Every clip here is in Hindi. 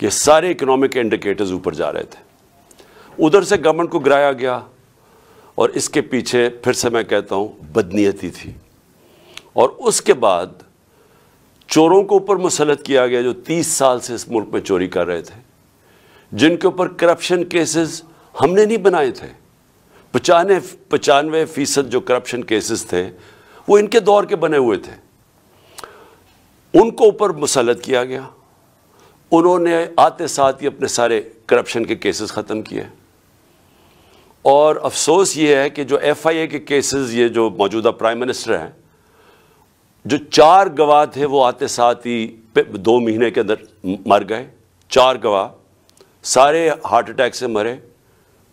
कि सारे इकोनॉमिक इंडिकेटर्स ऊपर जा रहे थे उधर से गवर्नमेंट को गिराया गया और इसके पीछे फिर से मैं कहता हूँ बदनीयती थी और उसके बाद चोरों को ऊपर मुसलत किया गया जो 30 साल से इस मुल्क में चोरी कर रहे थे जिनके ऊपर करप्शन केसेस हमने नहीं बनाए थे पचानवे पचानवे फीसद जो करप्शन केसेस थे वो इनके दौर के बने हुए थे उनको ऊपर मुसलत किया गया उन्होंने आते साथ ही अपने सारे करप्शन के केसेस ख़त्म किए और अफसोस ये है कि जो एफ़ आई ए के केसेस ये जो मौजूदा प्राइम मिनिस्टर हैं जो चार गवाह थे वो आते साथ ही दो महीने के अंदर मर गए चार गवाह सारे हार्ट अटैक से मरे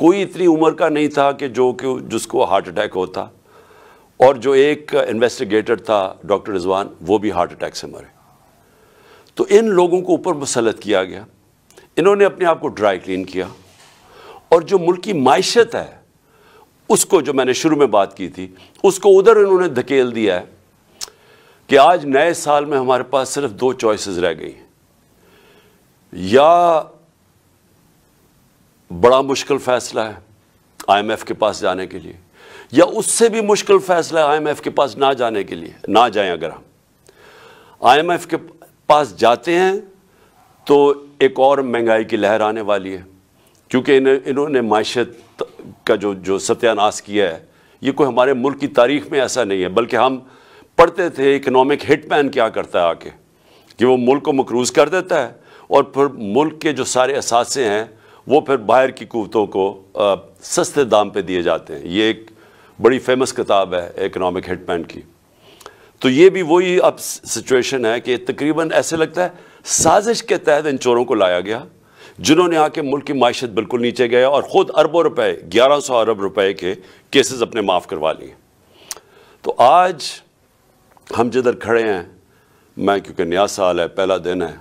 कोई इतनी उम्र का नहीं था कि जो कि जिसको हार्ट अटैक होता और जो एक इन्वेस्टिगेटर था डॉक्टर रिजवान वो भी हार्ट अटैक से मरे तो इन लोगों को ऊपर मुसलत किया गया इन्होंने अपने आप को ड्राई क्लीन किया और जो मुल्क की मायशत है उसको जो मैंने शुरू में बात की थी उसको उधर इन्होंने धकेल दिया है कि आज नए साल में हमारे पास सिर्फ दो चॉइसेस रह गई हैं या बड़ा मुश्किल फ़ैसला है आईएमएफ के पास जाने के लिए या उससे भी मुश्किल फ़ैसला है आईएमएफ के पास ना जाने के लिए ना जाएं अगर हम आईएमएफ के पास जाते हैं तो एक और महंगाई की लहर आने वाली है क्योंकि इन, इन्होंने माशत का जो जो सत्यानाश किया है ये कोई हमारे मुल्क की तारीख में ऐसा नहीं है बल्कि हम पढ़ते थे इकनॉमिक हिटमैन क्या करता है आके कि वो मुल्क को मकरूज़ कर देता है और फिर मुल्क के जो सारे असासे हैं वो फिर बाहर की कुतों को आ, सस्ते दाम पे दिए जाते हैं ये एक बड़ी फेमस किताब है इकनॉमिक हिटमैन की तो ये भी वही अब सिचुएशन है कि तकरीबन ऐसे लगता है साजिश के तहत इन चोरों को लाया गया जिन्होंने आके मुल्क की माशत बिल्कुल नीचे गया और ख़ुद अरबों रुपए ग्यारह सौ अरब रुपए के केसेस अपने माफ़ करवा लिए तो आज हम जिधर खड़े हैं मैं क्योंकि नया साल है पहला दिन है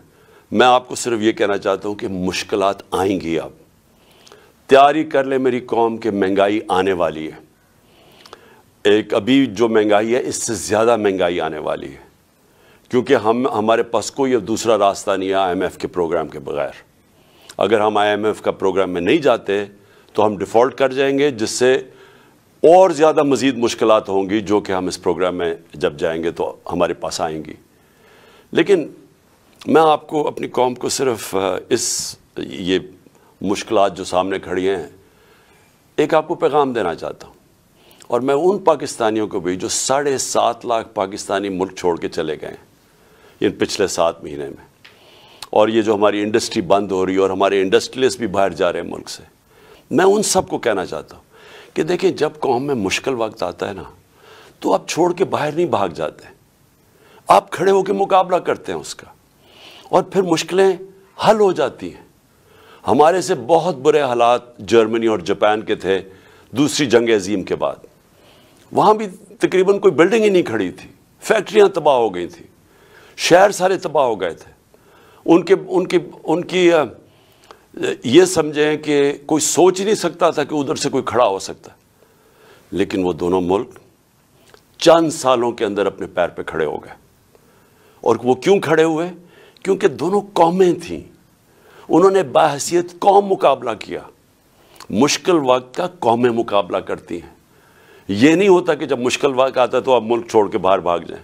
मैं आपको सिर्फ ये कहना चाहता हूँ कि मुश्किल आएंगी अब तैयारी कर ले मेरी कौम के महंगाई आने वाली है एक अभी जो महंगाई है इससे ज़्यादा महंगाई आने वाली है क्योंकि हम हमारे पास कोई अब दूसरा रास्ता नहीं है आईएमएफ के प्रोग्राम के बगैर अगर हम आईएमएफ का प्रोग्राम में नहीं जाते तो हम डिफ़ॉल्ट कर जाएंगे जिससे और ज़्यादा मज़ीद मुश्किल होंगी जो कि हम इस प्रोग्राम में जब जाएंगे तो हमारे पास आएंगी लेकिन मैं आपको अपनी कौम को सिर्फ इस ये मुश्किल जो सामने खड़ी हैं एक आपको पैगाम देना चाहता हूँ और मैं उन पाकिस्तानियों को भी जो साढ़े सात लाख पाकिस्तानी मुल्क छोड़ के चले गए इन पिछले सात महीने में और ये जो हमारी इंडस्ट्री बंद हो रही है और हमारे इंडस्ट्रियल्स भी बाहर जा रहे हैं मुल्क से मैं उन सबको कहना चाहता हूँ कि देखिए जब कौम में मुश्किल वक्त आता है ना तो आप छोड़ के बाहर नहीं भाग जाते आप खड़े होकर मुकाबला करते हैं उसका और फिर मुश्किलें हल हो जाती हैं हमारे से बहुत बुरे हालात जर्मनी और जापान के थे दूसरी जंग अजीम के बाद वहाँ भी तकरीबन कोई बिल्डिंग ही नहीं खड़ी थी फैक्ट्रियाँ तबाह हो गई थी शहर सारे तबाह हो गए थे उनके उनकी उनकी ये समझें कि कोई सोच ही नहीं सकता था कि उधर से कोई खड़ा हो सकता लेकिन वो दोनों मुल्क चंद सालों के अंदर अपने पैर पे खड़े हो गए और वो क्यों खड़े हुए क्योंकि दोनों कौमें थीं उन्होंने बाहसीत कौम मुकाबला किया मुश्किल वक्त का कौमें मुकाबला करती हैं ये नहीं होता कि जब मुश्किल वक्त आता है तो आप मुल्क छोड़ के बाहर भाग जाएं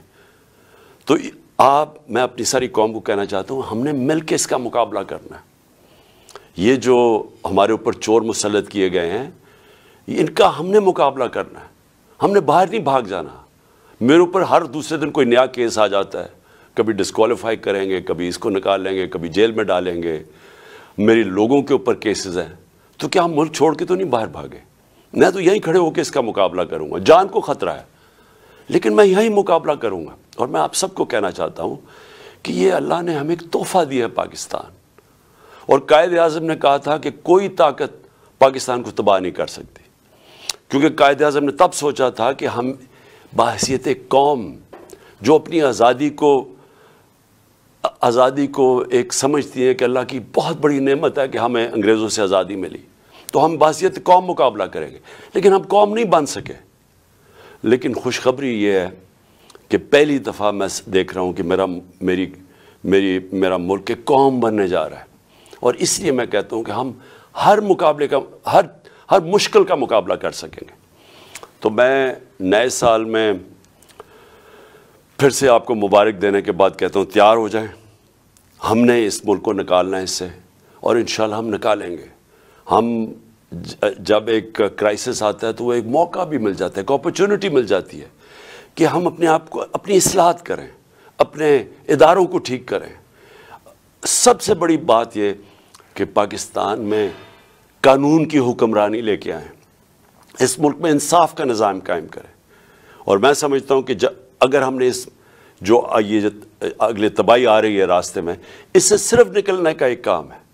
तो आप मैं अपनी सारी कौम को कहना चाहता हूँ हमने मिल के इसका मुकाबला करना है ये जो हमारे ऊपर चोर मुसलत किए गए हैं इनका हमने मुकाबला करना है हमने बाहर नहीं भाग जाना मेरे ऊपर हर दूसरे दिन कोई नया केस आ जाता है कभी डिस्कवालीफाई करेंगे कभी इसको निकाल लेंगे कभी जेल में डालेंगे मेरे लोगों के ऊपर केसेस हैं तो क्या हम मुल्क छोड़ के तो नहीं बाहर भागे मैं तो यहीं खड़े होकर इसका मुकाबला करूँगा जान को ख़तरा है लेकिन मैं यहीं मुकाबला करूँगा और मैं आप सबको कहना चाहता हूँ कि ये अल्लाह ने हमें एक तोहफ़ा दिया है पाकिस्तान और कायद अजम ने कहा था कि कोई ताकत पाकिस्तान को तबाह नहीं कर सकती क्योंकि कायद अजम ने तब सोचा था कि हम बासीत कौम जो अपनी आज़ादी को आज़ादी को एक समझती है कि अल्लाह की बहुत बड़ी नेमत है कि हमें अंग्रेज़ों से आज़ादी मिली तो हम बासीत कौम मुकाबला करेंगे लेकिन हम कौम नहीं बन सके लेकिन खुशखबरी ये है कि पहली दफ़ा मैं देख रहा हूँ कि मेरा मेरी मेरी मेरा मुल्क कौम बनने जा रहा है और इसलिए मैं कहता हूँ कि हम हर मुकाबले का हर हर मुश्किल का मुकाबला कर सकेंगे तो मैं नए साल में फिर से आपको मुबारक देने के बाद कहता हूँ तैयार हो जाएं हमने इस मुल्क को निकालना है इससे और इन हम निकालेंगे हम जब एक क्राइसिस आता है तो वो एक मौका भी मिल जाता है एक अपॉर्चुनिटी मिल जाती है कि हम अपने आप को अपनी असलाहत करें अपने इदारों को ठीक करें सबसे बड़ी बात यह कि पाकिस्तान में कानून की हुक्मरानी लेके आए इस मुल्क में इंसाफ का निज़ाम कायम करें और मैं समझता हूँ कि जब अगर हमने इस जो ये अगले तबाही आ रही है रास्ते में इससे सिर्फ निकलने का एक काम है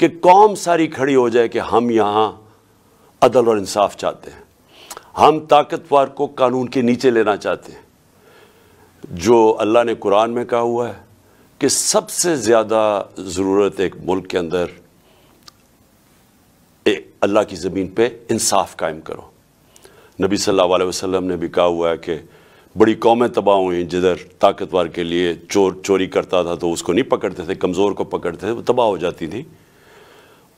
कि कौम सारी खड़ी हो जाए कि हम यहाँ अदल और इंसाफ चाहते हैं हम ताकतवर को कानून के नीचे लेना चाहते हैं जो अल्लाह ने कुरान में कहा हुआ है कि सबसे ज़्यादा ज़रूरत एक मुल्क के अंदर अल्लाह की ज़मीन पे इंसाफ कायम करो नबी सल्लल्लाहु अलैहि वसल्लम ने भी कहा हुआ है कि बड़ी कौमें तबाह हुई जिधर ताकतवर के लिए चोर चोरी करता था तो उसको नहीं पकड़ते थे कमज़ोर को पकड़ते थे वो तबाह हो जाती थी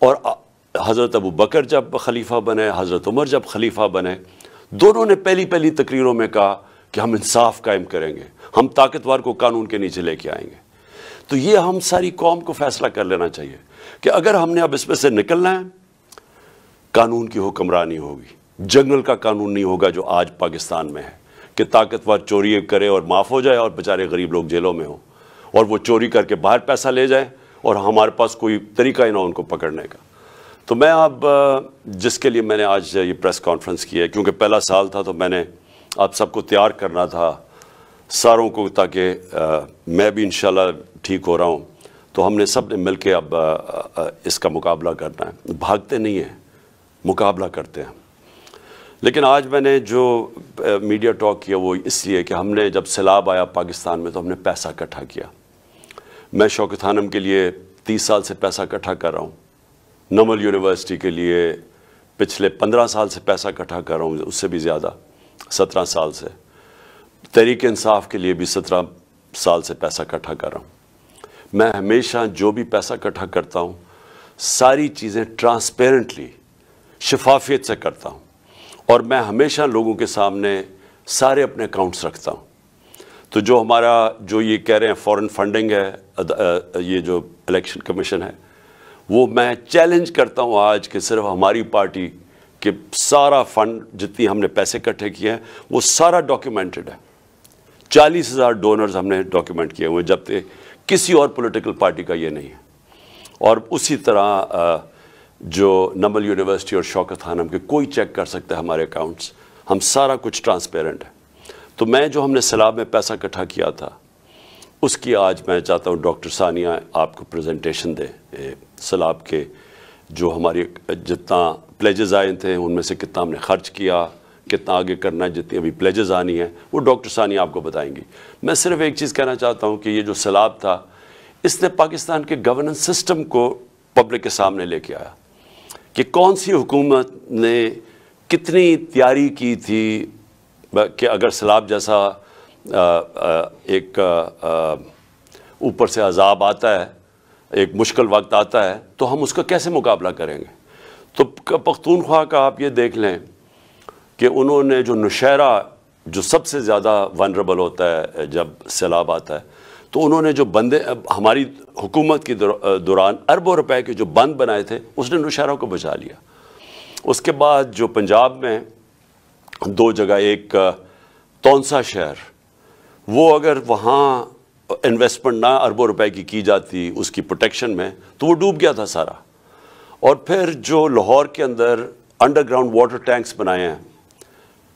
और हज़रत अबू बकर जब खलीफा बने हज़रत उमर जब खलीफा बने दोनों ने पहली पहली तकरीरों में कहा कि हम इंसाफ कायम करेंगे हम ताकतवर को कानून के नीचे लेके आएंगे तो ये हम सारी कौम को फैसला कर लेना चाहिए कि अगर हमने अब इसमें से निकलना है कानून की हुक्मरानी होगी जंगल का कानून नहीं होगा जो आज पाकिस्तान में है कि ताकतवर चोरी करे और माफ़ हो जाए और बेचारे गरीब लोग जेलों में हों और वो चोरी करके बाहर पैसा ले जाए और हमारे पास कोई तरीका ही ना उनको पकड़ने का तो मैं अब जिसके लिए मैंने आज ये प्रेस कॉन्फ्रेंस की है क्योंकि पहला साल था तो मैंने आप सबको तैयार करना था सारों को ताकि मैं भी इन ठीक हो रहा हूँ तो हमने सब ने मिल के अब आ, आ, इसका मुकाबला करना है भागते नहीं हैं मुकाबला करते हैं लेकिन आज मैंने जो आ, मीडिया टॉक किया वो इसलिए कि हमने जब सैलाब आया पाकिस्तान में तो हमने पैसा इकट्ठा किया मैं शौकत खानम के लिए तीस साल से पैसा इकट्ठा कर रहा हूँ नमल यूनिवर्सिटी के लिए पिछले पंद्रह साल से पैसा इकट्ठा कर रहा हूँ उससे भी ज़्यादा सत्रह साल से तहरीक इंसाफ के लिए भी सत्रह साल से पैसा इकट्ठा कर रहा हूँ मैं हमेशा जो भी पैसा इकट्ठा करता हूँ सारी चीज़ें ट्रांसपेरेंटली शफाफियत से करता हूँ और मैं हमेशा लोगों के सामने सारे अपने अकाउंट्स रखता हूँ तो जो हमारा जो ये कह रहे हैं फॉरेन फंडिंग है ये जो इलेक्शन कमीशन है वो मैं चैलेंज करता हूँ आज कि सिर्फ हमारी पार्टी के सारा फंड जितनी हमने पैसे इकट्ठे किए हैं वो सारा डॉक्यूमेंटेड है चालीस हज़ार डोनर्स हमने डॉक्यूमेंट किए हुए जब तक किसी और पॉलिटिकल पार्टी का ये नहीं है और उसी तरह जो नमल यूनिवर्सिटी और शौकत खान हम के कोई चेक कर सकता है हमारे अकाउंट्स हम सारा कुछ ट्रांसपेरेंट है तो मैं जो हमने सैलाब में पैसा इकट्ठा किया था उसकी आज मैं चाहता हूँ डॉक्टर सानिया आपको प्रेजेंटेशन दें सैलाब के जो हमारी जितना प्लेजेस आए थे उनमें से कितना हमने खर्च किया कितना आगे करना है जितनी अभी प्लेजेज आनी है वो डॉक्टर सानिया आपको बताएंगी मैं सिर्फ एक चीज़ कहना चाहता हूँ कि ये जो सैलाब था इसने पाकिस्तान के गवर्नेंस सिस्टम को पब्लिक के सामने लेके आया कि कौन सी हुकूमत ने कितनी तैयारी की थी कि अगर सैलाब जैसा एक ऊपर से अजाब आता है एक मुश्किल वक्त आता है तो हम उसका कैसे मुकाबला करेंगे तो पख्तूनख्वा का आप ये देख लें कि उन्होंने जो नशहरा जो सबसे ज़्यादा वनरेबल होता है जब सैलाब आता है तो उन्होंने जो बंदे हमारी हुकूमत के दौरान अरबों रुपए के जो बंद बनाए थे उसने नौशहरा को बचा लिया उसके बाद जो पंजाब में दो जगह एक तौनसा शहर वो अगर वहाँ इन्वेस्टमेंट ना अरबों रुपए की की जाती उसकी प्रोटेक्शन में तो वो डूब गया था सारा और फिर जो लाहौर के अंदर अंडरग्राउंड वाटर टैंक्स बनाए हैं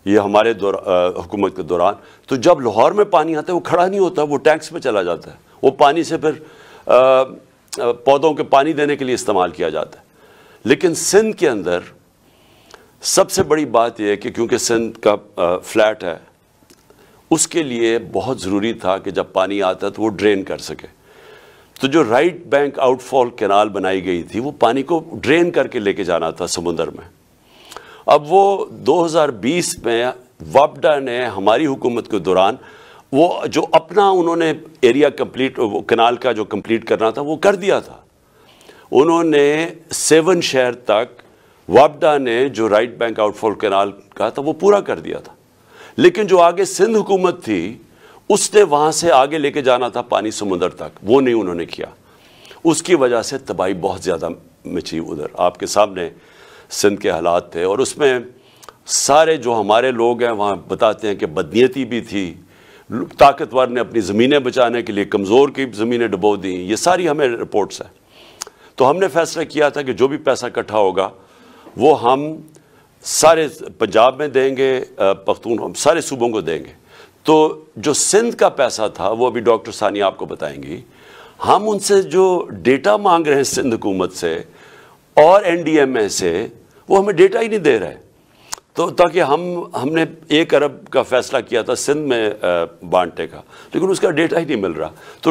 ये हमारे हुकूमत के दौरान तो जब लाहौर में पानी आता है वो खड़ा नहीं होता वो टैंक्स में चला जाता है वो पानी से फिर आ, पौधों के पानी देने के लिए इस्तेमाल किया जाता है लेकिन सिंध के अंदर सबसे बड़ी बात यह है कि क्योंकि सिंध का फ्लैट है उसके लिए बहुत ज़रूरी था कि जब पानी आता तो वो ड्रेन कर सके तो जो राइट बैंक आउटफॉल कैनाल बनाई गई थी वो पानी को ड्रेन करके लेके जाना था समुंदर में अब वो 2020 में वापडा ने हमारी हुकूमत के दौरान वो जो अपना उन्होंने एरिया कंप्लीट कनाल का जो कंप्लीट करना था वो कर दिया था उन्होंने सेवन शहर तक वापडा ने जो राइट बैंक आउटफॉल कैनाल का था वो पूरा कर दिया था लेकिन जो आगे सिंध हुकूमत थी उसने वहाँ से आगे लेके जाना था पानी समुंदर तक वो नहीं उन्होंने किया उसकी वजह से तबाही बहुत ज़्यादा मची उधर आपके सामने सिंध के हालात थे और उसमें सारे जो हमारे लोग हैं वहाँ बताते हैं कि बदनीयती भी थी ताकतवर ने अपनी ज़मीनें बचाने के लिए कमज़ोर की ज़मीनें डुबो दी ये सारी हमें रिपोर्ट्स हैं तो हमने फैसला किया था कि जो भी पैसा इकट्ठा होगा वो हम सारे पंजाब में देंगे पख्तून हम सारे सूबों को देंगे तो जो सिंध का पैसा था वो अभी डॉक्टर सानिया आपको बताएंगी हम उनसे जो डेटा मांग रहे हैं सिंध हुकूमत से और एनडीएमए से वो हमें डेटा ही नहीं दे रहे तो ताकि हम हमने एक अरब का फैसला किया था सिंध में बांटने का लेकिन उसका डेटा ही नहीं मिल रहा तो